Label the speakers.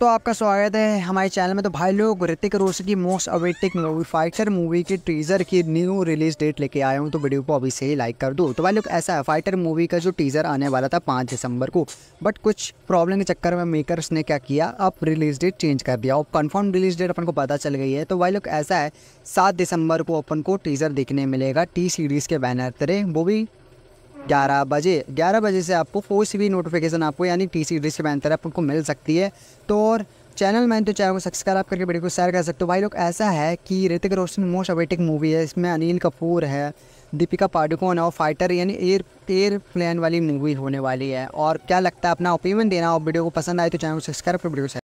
Speaker 1: तो आपका स्वागत है हमारे चैनल में तो भाई लोग ऋतिक रोशन की most awaited movie Fighter movie के टीज़र की न्यू रिलीज डेट लेके आया हूँ तो वीडियो को अभी से ही लाइक कर दो तो भाई लोग ऐसा है फाइटर मूवी का जो टीज़र आने वाला था पाँच दिसंबर को बट कुछ प्रॉब्लम के चक्कर में मेकर्स ने क्या किया अब रिलीज डेट चेंज कर दिया और कन्फर्म रिलीज डेट अपन को पता चल गई है तो भाई लोग ऐसा है सात दिसंबर को अपन को टीज़र देखने मिलेगा टी सीरीज़ के बैनर तरह वो भी ग्यारह बजे ग्यारह बजे से आपको कोई सी भी नोटिफिकेशन आपको यानी टी सी डिस्ट्री बैन तरफ उनको मिल सकती है तो और चैनल मैन तो चैनल को सब्सक्राइब करके वीडियो को शेयर कर सकते हो भाई लोग ऐसा है कि Hrithik Roshan most awaited movie है इसमें अनिल कपूर है दीपिका पाडुकोन और फाइटर यानी एयर एयर प्लान वाली मूवी होने वाली है और क्या लगता है अपना ओपिनियन देना और वीडियो को पसंद आए तो चैनल को सब्सक्राइब कर वीडियो